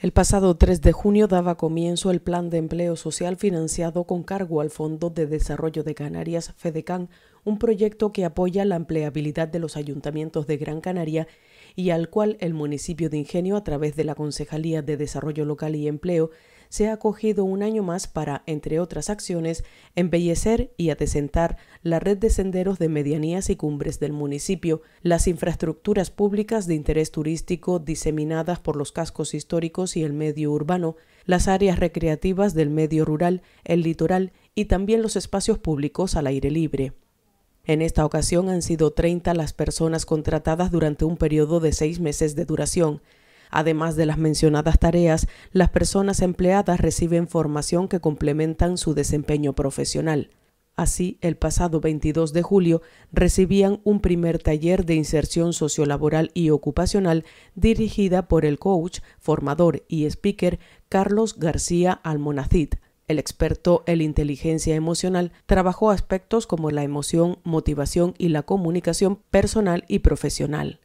El pasado 3 de junio daba comienzo el Plan de Empleo Social financiado con cargo al Fondo de Desarrollo de Canarias, FEDECAN, un proyecto que apoya la empleabilidad de los ayuntamientos de Gran Canaria y al cual el municipio de Ingenio, a través de la Concejalía de Desarrollo Local y Empleo, se ha acogido un año más para, entre otras acciones, embellecer y atesentar la red de senderos de medianías y cumbres del municipio, las infraestructuras públicas de interés turístico diseminadas por los cascos históricos y el medio urbano, las áreas recreativas del medio rural, el litoral y también los espacios públicos al aire libre. En esta ocasión han sido 30 las personas contratadas durante un periodo de seis meses de duración. Además de las mencionadas tareas, las personas empleadas reciben formación que complementan su desempeño profesional. Así, el pasado 22 de julio recibían un primer taller de inserción sociolaboral y ocupacional dirigida por el coach, formador y speaker Carlos García Almonacid. El experto en inteligencia emocional trabajó aspectos como la emoción, motivación y la comunicación personal y profesional.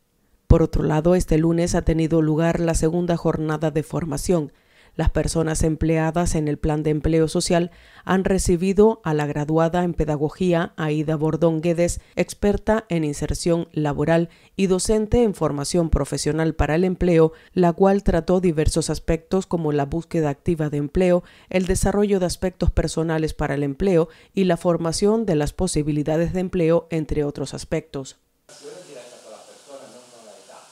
Por otro lado, este lunes ha tenido lugar la segunda jornada de formación las personas empleadas en el Plan de Empleo Social han recibido a la graduada en Pedagogía Aida Bordón Guedes, experta en inserción laboral y docente en formación profesional para el empleo, la cual trató diversos aspectos como la búsqueda activa de empleo, el desarrollo de aspectos personales para el empleo y la formación de las posibilidades de empleo, entre otros aspectos.